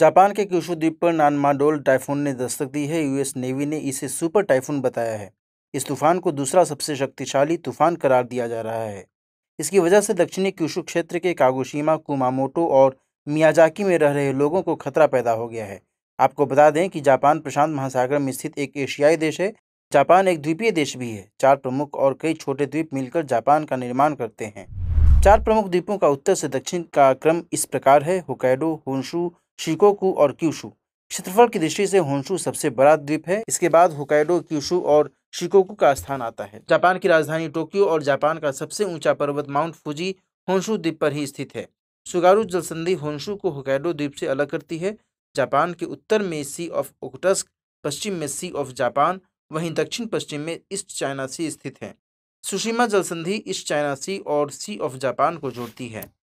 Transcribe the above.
Japan के Kyushu द्वीप पर नानमाडोल टाइफून ने दस्तक दी है यूएस नेवी ने इसे सुपर टाइफून बताया है इस तूफान को दूसरा सबसे शक्तिशाली तूफान करार दिया जा रहा है इसकी वजह से दक्षिणी क्यूशु क्षेत्र के कागोशीमा कुमामोटो और मियाजाकी में रह रहे लोगों को खतरा पैदा हो गया है आपको बता दें कि जापान प्रशांत महासागर में स्थित एक एशियाई देश है जापान एक द्वीपीय देश भी है चार प्रमुख और कई छोटे द्वीप मिलकर जापान का निर्माण करते हैं चार प्रमुख द्वीपों का उत्तर से दक्षिण का क्रम इस प्रकार है होकैडो होंशु शिकोकू और क्यूशु क्षेत्रफल की दृष्टि से होन्शु सबसे बड़ा द्वीप है इसके बाद हुकाइडो क्यूशु और शिकोकु का स्थान आता है जापान की राजधानी टोक्यो और जापान का सबसे ऊंचा पर्वत माउंट फूजी होन्शु द्वीप पर ही स्थित है सुगारू जलसंधि होन्शु को हुकाइडो द्वीप से अलग करती है जापान के उत्तर में सी ऑफ ओकटस्क पश्चिम में सी ऑफ जापान वहीं दक्षिण पश्चिम में ईस्ट चाइना सी स्थित है सुशीमा जलसंधि ईस्ट चाइना सी और सी ऑफ जापान को जोड़ती है